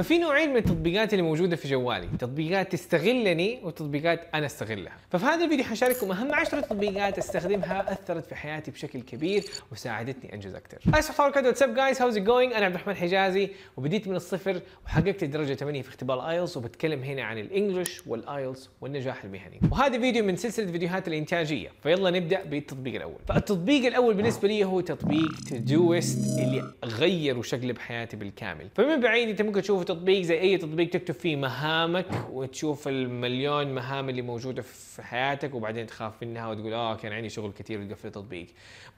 ففي نوعين من التطبيقات اللي موجوده في جوالي تطبيقات تستغلني وتطبيقات انا استغلها ففي هذا الفيديو حشارككم اهم 10 تطبيقات استخدمها اثرت في حياتي بشكل كبير وساعدتني انجز اكثر هاي صحاب كده واتساب جايز هاوز جوينج انا عبد الرحمن حجازي وبديت من الصفر وحققت الدرجه 8 في اختبار ايلتس وبتكلم هنا عن الانجلش والايلتس والنجاح المهني وهذا فيديو من سلسله فيديوهات الانتاجيه فيلا نبدا بالتطبيق الاول فالتطبيق الاول بالنسبه لي هو تطبيق تو اللي غير وشقلب حياتي بالكامل فمن بعيد انت ممكن تشوفه تطبيق زي اي تطبيق تكتب فيه مهامك وتشوف المليون مهام اللي موجوده في حياتك وبعدين تخاف منها وتقول اه كان عندي شغل كثير وتقفل التطبيق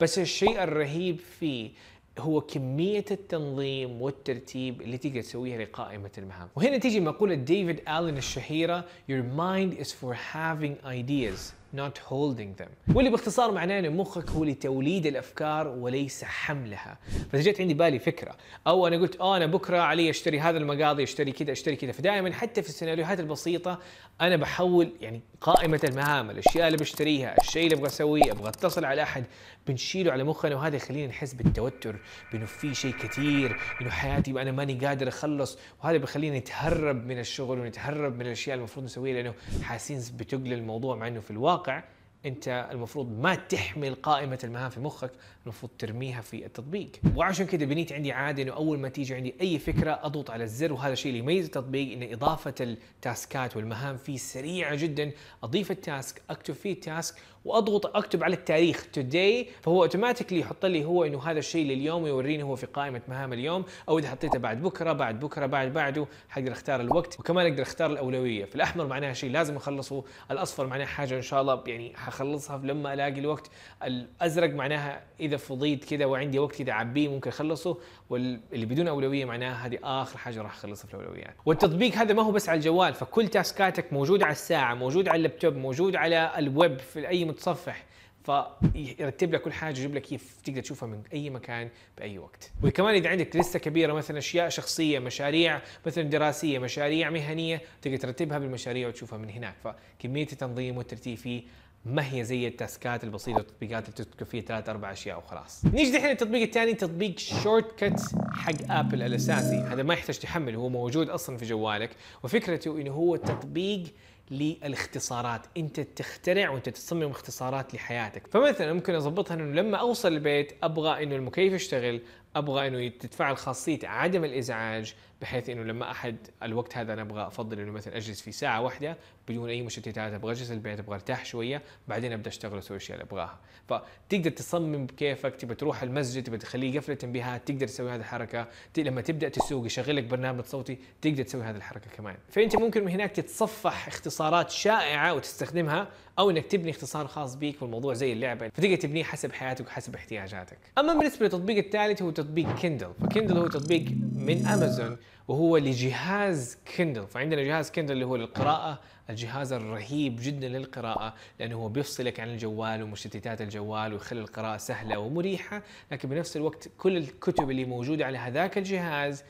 بس الشيء الرهيب فيه هو كمية التنظيم والترتيب اللي تقدر تسويها لقائمة المهام وهنا تيجي مقولة ديفيد آلين الشهيرة Your mind is for having ideas not holding them واللي باختصار معناه ان مخك هو لتوليد الافكار وليس حملها فجت عندي بالي فكره او انا قلت اه انا بكره علي اشتري هذا المقاضي اشتري كذا اشتري كذا فدائما حتى في السيناريوهات البسيطه انا بحول يعني قائمه المهام الاشياء اللي بشتريها الشيء اللي ابغى اسويه ابغى اتصل على احد بنشيله على مخنا وهذا يخلينا نحس بالتوتر بانه في شيء كثير انه حياتي انا ماني قادر اخلص وهذا بيخلينا نتهرب من الشغل ونتهرب من الاشياء المفروض نسويها لانه حاسين بتقل الموضوع مع انه في الواقع الواقع انت المفروض ما تحمل قائمه المهام في مخك المفروض ترميها في التطبيق وعشان كذا بنيت عندي عاده انه اول ما تيجي عندي اي فكره اضغط على الزر وهذا الشيء اللي يميز التطبيق ان اضافه التاسكات والمهام فيه سريعه جدا اضيف التاسك اكتب فيه التاسك واضغط اكتب على التاريخ today فهو اوتوماتيكلي يحط لي هو انه هذا الشيء لليوم ويوريني هو في قائمه مهام اليوم او اذا حطيته بعد بكره بعد بكره بعد بعده حقدر اختار الوقت وكمان اقدر اختار الاولويه فالاحمر معناها شيء لازم اخلصه الاصفر معناها حاجه ان شاء الله يعني حخلصها لما الاقي الوقت الازرق معناها اذا فضيت كذا وعندي وقت كذا اعبيه ممكن اخلصه واللي بدون اولويه معناها هذه اخر حاجه راح اخلصها في الاولويات يعني. والتطبيق هذا ما هو بس على الجوال فكل تاسكاتك موجوده على الساعه موجود على اللابتوب موجود على الويب في اي متصفح فيرتب لك كل حاجه يجيب لك كيف تقدر تشوفها من اي مكان باي وقت وكمان اذا عندك لسه كبيره مثلا اشياء شخصيه مشاريع مثلا دراسيه مشاريع مهنيه تقدر ترتبها بالمشاريع وتشوفها من هناك فكميه التنظيم والترتيب فيه ما هي زي التاسكات البسيطه والتطبيقات اللي تكتب فيها ثلاث اربع اشياء وخلاص. نيجي دحين التطبيق الثاني تطبيق شورت كت حق ابل الاساسي، هذا ما يحتاج تحمل هو موجود اصلا في جوالك وفكرته انه هو تطبيق للاختصارات انت تخترع وانت تصمم اختصارات لحياتك فمثلا ممكن اضبطها انه لما اوصل البيت ابغى انه المكيف يشتغل ابغى انه تتفعل خاصيه عدم الازعاج بحيث انه لما احد الوقت هذا انا ابغى افضل انه مثلا اجلس في ساعه واحده بدون اي مشتتات ابغى اجلس البيت ابغى ارتاح شويه بعدين ابدا اشتغل واسوي الاشياء اللي ابغاها فتقدر تصمم بكيفك تبغى تروح المسجد تبغى تخليه قفله تنبيهات تقدر تسوي هذه الحركه لما تبدا تسوق يشغل لك برنامج صوتي تقدر تسوي هذه الحركه كمان فانت ممكن من هناك تتصفح اختصارات شائعه وتستخدمها او انك تبني اختصار خاص بيك والموضوع زي اللعبه فتقدر تبنيه حسب حياتك وحسب احتياجاتك اما بالنسبه للتطبيق الثالث هو تطبيق كندل فكندل هو تطبيق من امازون وهو لجهاز كندل فعندنا جهاز كندل اللي هو للقراءه الجهاز الرهيب جدا للقراءة لأنه هو بيفصلك عن الجوال ومشتتات الجوال ويخلي القراءة سهلة ومريحة لكن بنفس الوقت كل الكتب اللي موجودة على هذاك الجهاز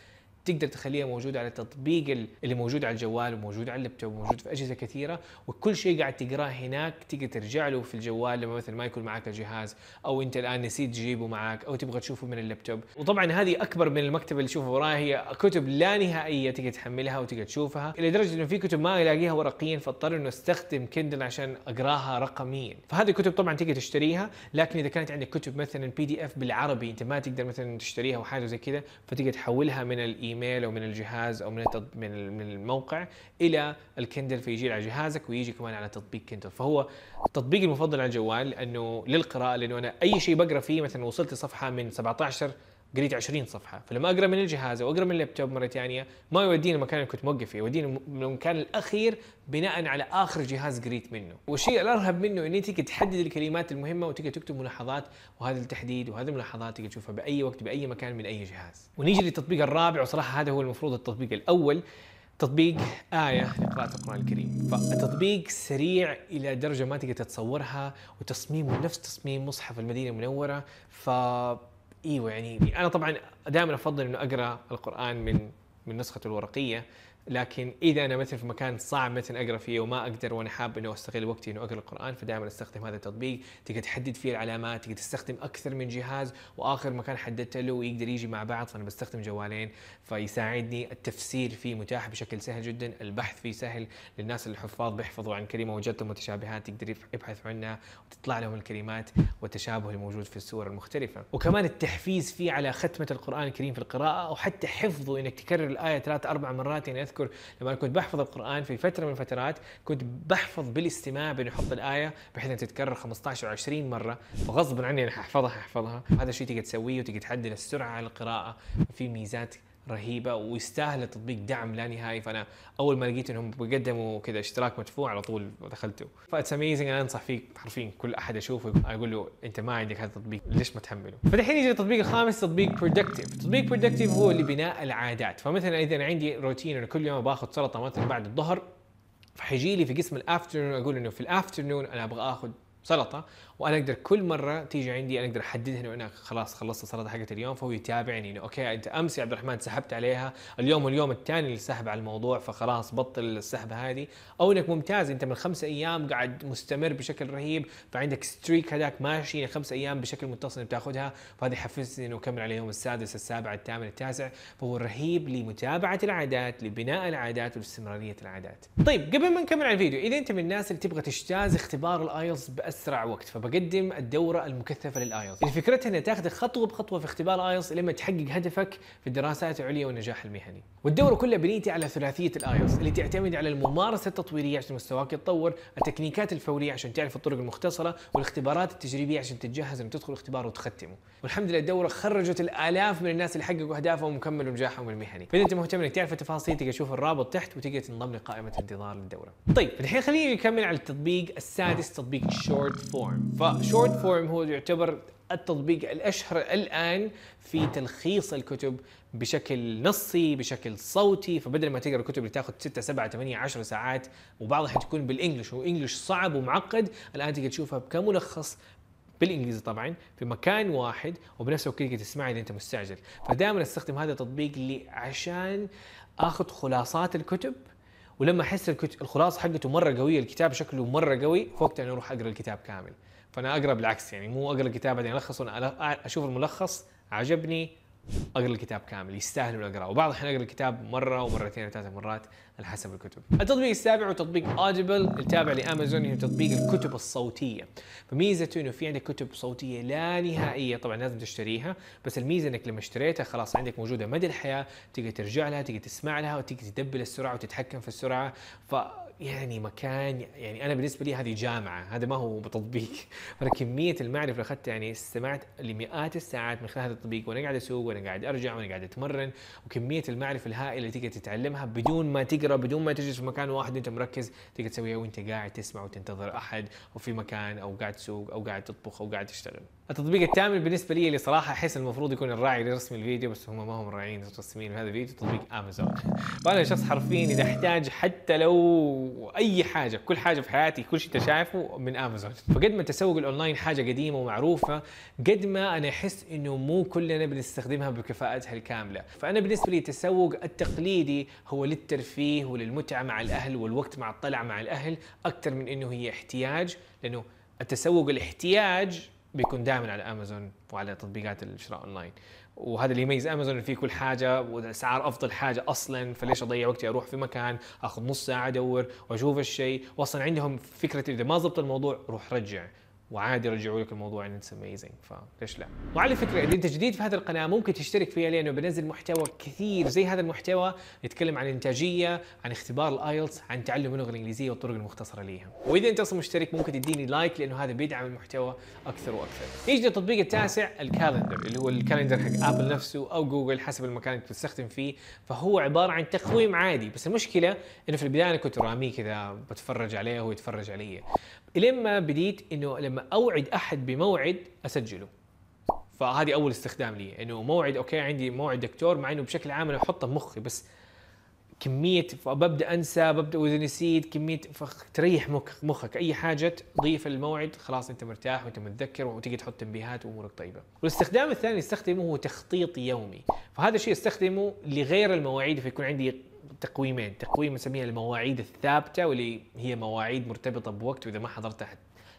تقدر تخليها موجوده على التطبيق اللي موجود على الجوال وموجود على اللابتوب وموجود في اجهزه كثيره وكل شيء قاعد تقراه هناك تقدر ترجع له في الجوال لما مثلا ما يكون معك الجهاز او انت الان نسيت تجيبه معك او تبغى تشوفه من اللابتوب وطبعا هذه اكبر من المكتبه اللي تشوفها وراها هي كتب لا نهائيه تقدر تحملها وتقدر تشوفها لدرجه انه في كتب ما الاقيها ورقيا فاضطر انه استخدم كندل عشان اقراها رقميا فهذه الكتب طبعا تقدر تشتريها لكن اذا كانت عندك كتب مثلا بي دي اف بالعربي انت ما تقدر مثلا تشتريها وحاجه زي كذا فتقدر تحولها من الاي الايميل او من الجهاز او من من الموقع الى الكندل فيجي على جهازك ويجي كمان على تطبيق كندل فهو تطبيقي المفضل على الجوال لانه للقراءه لانه انا اي شيء بقرا فيه مثلا وصلت لصفحه من 17 قريت 20 صفحه فلما اقرا من الجهاز او اقرا من اللابتوب مره ثانيه ما يوديني المكان اللي كنت موقف فيه يوديني المكان الاخير بناء على اخر جهاز قريت منه والشيء الارهب منه ان تيجي تحدد الكلمات المهمه وتيجي تكتب ملاحظات وهذا التحديد وهذه الملاحظات تقدر تشوفها باي وقت باي مكان من اي جهاز ونيجي للتطبيق الرابع وصراحه هذا هو المفروض التطبيق الاول تطبيق آية لقراءة القرآن الكريم فالتطبيق سريع إلى درجة ما تقدر تتصورها وتصميمه نفس تصميم مصحف المدينة المنورة ف ايوه يعني انا طبعا دائما افضل انه اقرا القران من من نسخته الورقيه لكن اذا انا مثلا في مكان صعب مثلا اقرا فيه وما اقدر وانا حاب انه استغل وقتي انه اقرا القران فدائما استخدم هذا التطبيق تقدر تحدد فيه العلامات تقدر تستخدم اكثر من جهاز واخر مكان حددته له ويقدر يجي مع بعض فانا بستخدم جوالين فيساعدني التفسير فيه متاح بشكل سهل جدا البحث فيه سهل للناس الحفاظ بيحفظوا عن كلمه وجدت متشابهات تقدر يبحث عنها وتطلع لهم الكلمات والتشابه الموجود في السور المختلفه وكمان التحفيز فيه على ختمه القران الكريم في القراءه او حتى حفظه انك تكرر الايه ثلاث اربع مرات يعني اذكر لما انا كنت بحفظ القران في فتره من الفترات كنت بحفظ بالاستماع بين احط الايه بحيث انها تتكرر 15 و 20 مره فغصبا عني انا ححفظها ححفظها هذا الشيء تقدر تسويه وتقدر تحدد السرعه على القراءه في ميزات رهيبه ويستاهل التطبيق دعم لا نهائي فانا اول ما لقيت انهم بيقدموا كذا اشتراك مدفوع على طول دخلته فاتس اميزنج انا انصح فيه حرفيا كل احد اشوفه اقول له انت ما عندك هذا التطبيق ليش ما تحمله فدحين يجي التطبيق الخامس تطبيق برودكتيف تطبيق برودكتيف هو لبناء العادات فمثلا اذا عندي روتين انا كل يوم باخذ سلطه مثلا بعد الظهر فحيجي لي في قسم الافترنون اقول انه في الافترنون انا ابغى اخذ سلطه وانا اقدر كل مره تيجي عندي انا اقدر احددها انه انا خلاص خلصت السلطه حقت اليوم فهو يتابعني انه اوكي انت امس يا عبد الرحمن سحبت عليها اليوم واليوم الثاني اللي سحب على الموضوع فخلاص بطل السحب هذه او انك ممتاز انت من خمسة ايام قاعد مستمر بشكل رهيب فعندك ستريك هذاك ماشي خمس ايام بشكل متصل بتاخذها فهذا يحفزني انه اكمل على اليوم السادس السابع الثامن التاسع فهو رهيب لمتابعه العادات لبناء العادات ولاستمراريه العادات. طيب قبل ما نكمل على الفيديو اذا انت من الناس اللي تبغى تجتاز اختبار الايلز اسرع وقت فبقدم الدوره المكثفه للايلتس اللي فكرتها انها تاخذك خطوه بخطوه في اختبار ايلتس لما تحقق هدفك في الدراسات العليا والنجاح المهني والدورة كلها بنيتي على ثلاثية الايلتس اللي تعتمد على الممارسة التطويرية عشان مستواك يتطور، التكنيكات الفورية عشان تعرف الطرق المختصرة، والاختبارات التجريبية عشان تتجهز انك تدخل الاختبار وتختمه. والحمد لله الدورة خرجت الالاف من الناس اللي حققوا اهدافهم وكملوا نجاحهم المهني. فاذا انت مهتم انك تعرف التفاصيل تقدر تشوف الرابط تحت وتقدر تنضم لقائمة انتظار للدورة. طيب الحين خلينا نكمل على التطبيق السادس تطبيق شورت فورم، فشورت فورم هو يعتبر التطبيق الأشهر الآن في تلخيص الكتب بشكل نصي بشكل صوتي فبدل ما تقرا كتب اللي تاخذ 6 7 8 10 ساعات وبعضها تكون بالانجلش وانجلش صعب ومعقد الان تقدر تشوفها كملخص بالانجليزي طبعا في مكان واحد وبنفس الوقت تقدر تسمعها اذا انت مستعجل فدائما استخدم هذا التطبيق عشان اخذ خلاصات الكتب ولما احس الخلاصه حقته مره قويه الكتاب شكله مره قوي فوقتها انا اروح اقرا الكتاب كامل فانا اقرا بالعكس يعني مو اقرا الكتاب بعدين الخص اشوف الملخص عجبني اقرا الكتاب كامل يستاهل اني اقراه وبعض الاحيان اقرا الكتاب مره ومرتين وثلاث مرات على حسب الكتب. التطبيق السابع هو تطبيق اوديبل التابع لامازون هو تطبيق الكتب الصوتيه. فميزته انه في عندك كتب صوتيه لا نهائيه طبعا لازم تشتريها بس الميزه انك لما اشتريتها خلاص عندك موجوده مدى الحياه تقدر ترجع لها تقدر تسمع لها وتقدر تدبل السرعه وتتحكم في السرعه ف يعني مكان يعني انا بالنسبه لي هذه جامعه هذا ما هو بتطبيق انا كميه المعرفه اللي اخذتها يعني استمعت لمئات الساعات من خلال هذا التطبيق وانا قاعد اسوق وانا قاعد ارجع وانا قاعد اتمرن وكميه المعرفه الهائله اللي تقدر تتعلمها بدون ما تقرا بدون ما تجلس في مكان واحد وانت مركز تقدر تسويها وانت قاعد تسمع وتنتظر احد او في مكان او قاعد تسوق او قاعد تطبخ او قاعد تشتغل التطبيق الثامن بالنسبه لي اللي صراحه احس المفروض يكون الراعي لرسم الفيديو بس هم ما هم راعيين رسمين هذا الفيديو تطبيق امازون وأنا شخص حرفيا اذا احتاج حتى لو اي حاجه كل حاجه في حياتي كل شيء انت شايفه من امازون فقد ما التسوق الاونلاين حاجه قديمه ومعروفه قد ما انا احس انه مو كلنا بنستخدمها بكفاءتها الكامله فانا بالنسبه لي التسوق التقليدي هو للترفيه وللمتعه مع الاهل والوقت مع الطلعه مع الاهل اكثر من انه هي احتياج لانه التسوق الاحتياج بيكون دائما على امازون وعلى تطبيقات الشراء اونلاين وهذا اللي يميز امازون في كل حاجه والاسعار افضل حاجه اصلا فليش اضيع وقتي اروح في مكان اخذ نص ساعه ادور واشوف الشيء واصلا عندهم فكره اذا ما ضبط الموضوع روح رجع وعادي يرجعوا لك الموضوع ان اتس اميزنج فليش لا وعلى فكره اذا انت جديد في هذه القناه ممكن تشترك فيها لانه بنزل محتوى كثير زي هذا المحتوى نتكلم عن الانتاجيه عن اختبار الايلتس عن تعلم اللغه الانجليزيه والطرق المختصره ليها واذا انت اصلا مشترك ممكن تديني لايك لانه هذا بيدعم المحتوى اكثر واكثر نيجي للتطبيق التاسع الكالندر اللي هو الكالندر حق ابل نفسه او جوجل حسب المكان اللي تستخدم فيه فهو عباره عن تقويم عادي بس المشكله انه في البدايه انا كنت راميه كذا بتفرج عليه وهو يتفرج علي لما بديت انه لما اوعد احد بموعد اسجله فهذه اول استخدام لي انه موعد اوكي عندي موعد دكتور مع انه بشكل عام انا احطه بمخي بس كميه فببدا انسى ببدا واذا نسيت كميه فتريح مخ مخك اي حاجه تضيف الموعد خلاص انت مرتاح وانت متذكر وتقدر تحط تنبيهات وامورك طيبه. والاستخدام الثاني اللي استخدمه هو تخطيط يومي، فهذا الشيء استخدمه لغير المواعيد فيكون عندي تقويمين، تقويم نسميها المواعيد الثابته واللي هي مواعيد مرتبطه بوقت واذا ما حضرتها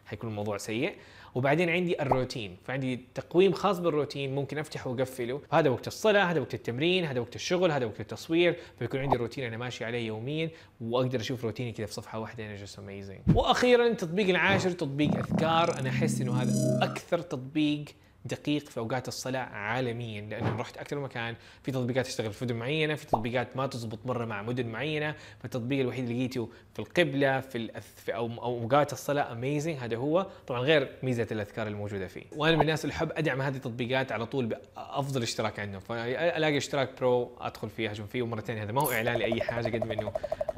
حيكون الموضوع سيء وبعدين عندي الروتين فعندي تقويم خاص بالروتين ممكن افتحه واقفله هذا وقت الصلاه هذا وقت التمرين هذا وقت الشغل هذا وقت التصوير فيكون عندي روتين انا ماشي عليه يوميا واقدر اشوف روتيني كذا في صفحه واحده انا جس اميزنج واخيرا التطبيق العاشر تطبيق اذكار انا احس انه هذا اكثر تطبيق دقيق في اوقات الصلاه عالميا لانه رحت اكثر مكان في تطبيقات تشتغل في مدن معينه في تطبيقات ما تزبط مره مع مدن معينه فالتطبيق الوحيد اللي لقيته في القبله في, الأث... في او اوقات الصلاه اميزنج هذا هو طبعا غير ميزه الاذكار الموجوده فيه وانا من الناس اللي احب ادعم هذه التطبيقات على طول بافضل اشتراك عندهم فالاقي اشتراك برو ادخل فيه اهجم فيه ومرتين هذا ما هو اعلان لاي حاجه قد ما انه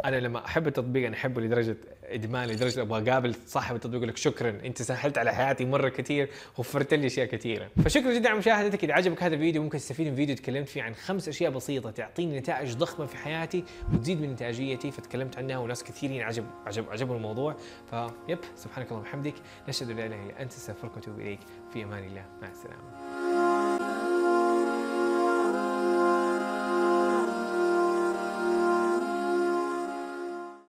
انا لما احب التطبيق انا احبه لدرجه ادمان لدرجه ابغى اقابل صاحب التطبيق يقول لك شكرا انت سهلت على حياتي مره كثير وفرت لي اشياء كثيره فشكرا جدا على مشاهدتك اذا عجبك هذا الفيديو ممكن تستفيد من فيديو تكلمت فيه عن خمس اشياء بسيطه تعطيني نتائج ضخمه في حياتي وتزيد من انتاجيتي فتكلمت عنها وناس كثيرين عجب عجب عجبوا الموضوع فيب سبحانك اللهم وبحمدك نشهد ان لا اله الا انت استغفرك واتوب اليك في امان الله مع السلامه